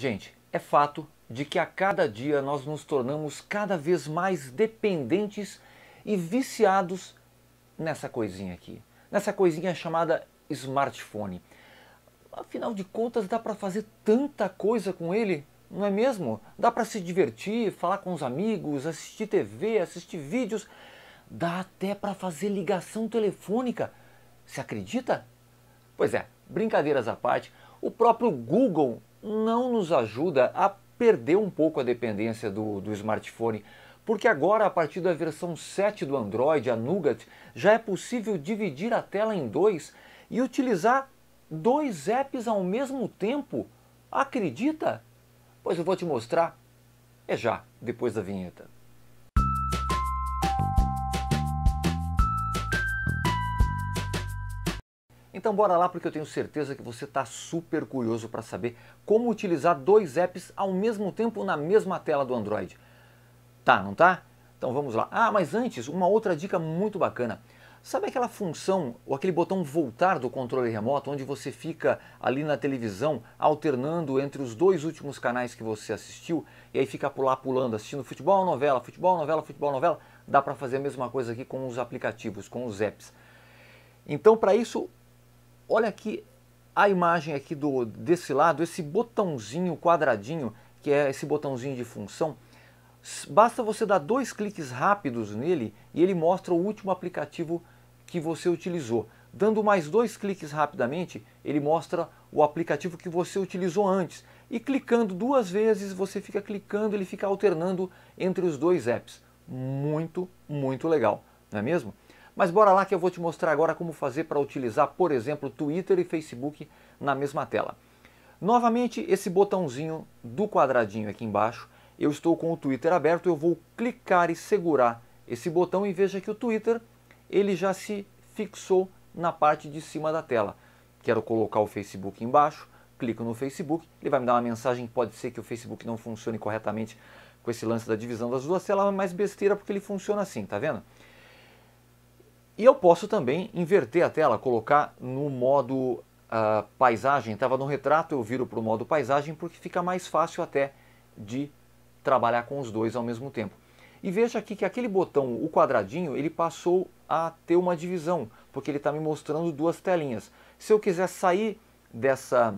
Gente, é fato de que a cada dia nós nos tornamos cada vez mais dependentes e viciados nessa coisinha aqui, nessa coisinha chamada smartphone. Afinal de contas, dá para fazer tanta coisa com ele, não é mesmo? Dá para se divertir, falar com os amigos, assistir TV, assistir vídeos, dá até para fazer ligação telefônica. Se acredita? Pois é, brincadeiras à parte, o próprio Google não nos ajuda a perder um pouco a dependência do, do smartphone, porque agora, a partir da versão 7 do Android, a Nougat, já é possível dividir a tela em dois e utilizar dois apps ao mesmo tempo. Acredita? Pois eu vou te mostrar. É já, depois da vinheta. Então bora lá porque eu tenho certeza que você está super curioso para saber como utilizar dois apps ao mesmo tempo na mesma tela do Android. Tá, não tá? Então vamos lá. Ah, mas antes, uma outra dica muito bacana. Sabe aquela função ou aquele botão voltar do controle remoto, onde você fica ali na televisão alternando entre os dois últimos canais que você assistiu e aí fica pular pulando, assistindo futebol, novela, futebol, novela, futebol, novela? Dá para fazer a mesma coisa aqui com os aplicativos, com os apps. Então, para isso, Olha aqui a imagem aqui do, desse lado, esse botãozinho quadradinho, que é esse botãozinho de função, basta você dar dois cliques rápidos nele e ele mostra o último aplicativo que você utilizou. Dando mais dois cliques rapidamente, ele mostra o aplicativo que você utilizou antes. E clicando duas vezes, você fica clicando, ele fica alternando entre os dois apps. Muito, muito legal, não é mesmo? Mas bora lá que eu vou te mostrar agora como fazer para utilizar, por exemplo, Twitter e Facebook na mesma tela. Novamente, esse botãozinho do quadradinho aqui embaixo, eu estou com o Twitter aberto, eu vou clicar e segurar esse botão e veja que o Twitter ele já se fixou na parte de cima da tela. Quero colocar o Facebook embaixo, clico no Facebook, ele vai me dar uma mensagem, pode ser que o Facebook não funcione corretamente com esse lance da divisão das duas telas, mas besteira porque ele funciona assim, tá vendo? E eu posso também inverter a tela, colocar no modo uh, paisagem. Estava no retrato, eu viro para o modo paisagem porque fica mais fácil até de trabalhar com os dois ao mesmo tempo. E veja aqui que aquele botão, o quadradinho, ele passou a ter uma divisão, porque ele está me mostrando duas telinhas. Se eu quiser sair dessa,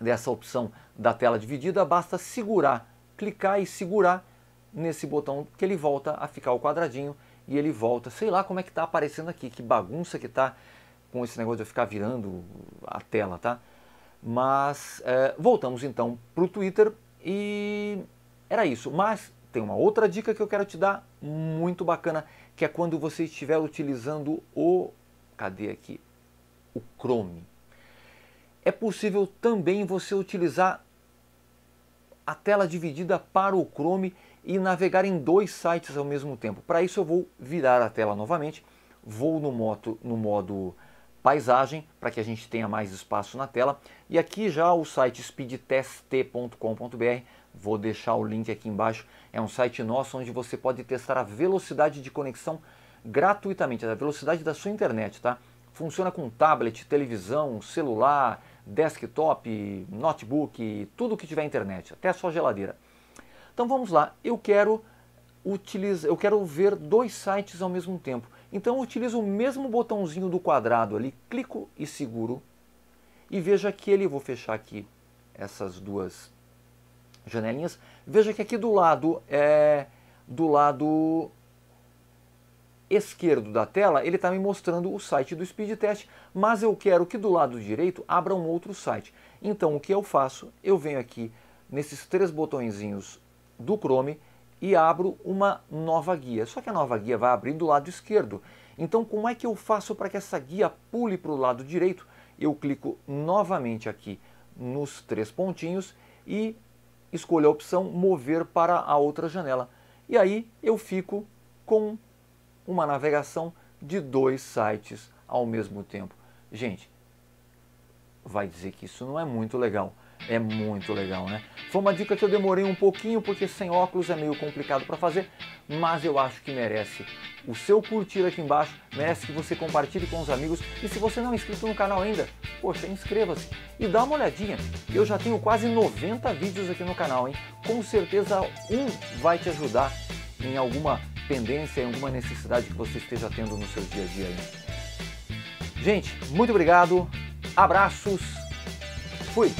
dessa opção da tela dividida, basta segurar, clicar e segurar nesse botão que ele volta a ficar o quadradinho e ele volta. Sei lá como é que tá aparecendo aqui, que bagunça que tá com esse negócio de eu ficar virando a tela, tá? Mas é, voltamos então pro Twitter e era isso. Mas tem uma outra dica que eu quero te dar muito bacana, que é quando você estiver utilizando o. Cadê aqui? O Chrome. É possível também você utilizar a tela dividida para o Chrome e navegar em dois sites ao mesmo tempo. Para isso eu vou virar a tela novamente, vou no, moto, no modo paisagem, para que a gente tenha mais espaço na tela. E aqui já o site speedtest.com.br, vou deixar o link aqui embaixo, é um site nosso onde você pode testar a velocidade de conexão gratuitamente, a velocidade da sua internet, tá? Funciona com tablet, televisão, celular, desktop, notebook, tudo que tiver internet, até a sua geladeira. Então vamos lá, eu quero utilizar, eu quero ver dois sites ao mesmo tempo. Então eu utilizo o mesmo botãozinho do quadrado ali, clico e seguro. E veja que ele, vou fechar aqui essas duas janelinhas. Veja que aqui do lado é do lado esquerdo da tela, ele está me mostrando o site do Speedtest, test, mas eu quero que do lado direito abra um outro site. Então o que eu faço? Eu venho aqui nesses três botõezinhos do Chrome e abro uma nova guia. Só que a nova guia vai abrir do lado esquerdo. Então, como é que eu faço para que essa guia pule para o lado direito? Eu clico novamente aqui nos três pontinhos e escolho a opção mover para a outra janela. E aí eu fico com uma navegação de dois sites ao mesmo tempo. Gente, vai dizer que isso não é muito legal. É muito legal, né? Foi uma dica que eu demorei um pouquinho porque sem óculos é meio complicado para fazer, mas eu acho que merece. O seu curtir aqui embaixo merece que você compartilhe com os amigos e se você não é inscrito no canal ainda, poxa, inscreva-se e dá uma olhadinha. Eu já tenho quase 90 vídeos aqui no canal, hein? Com certeza um vai te ajudar em alguma pendência, em alguma necessidade que você esteja tendo no seu dia a dia aí. Gente, muito obrigado, abraços, fui!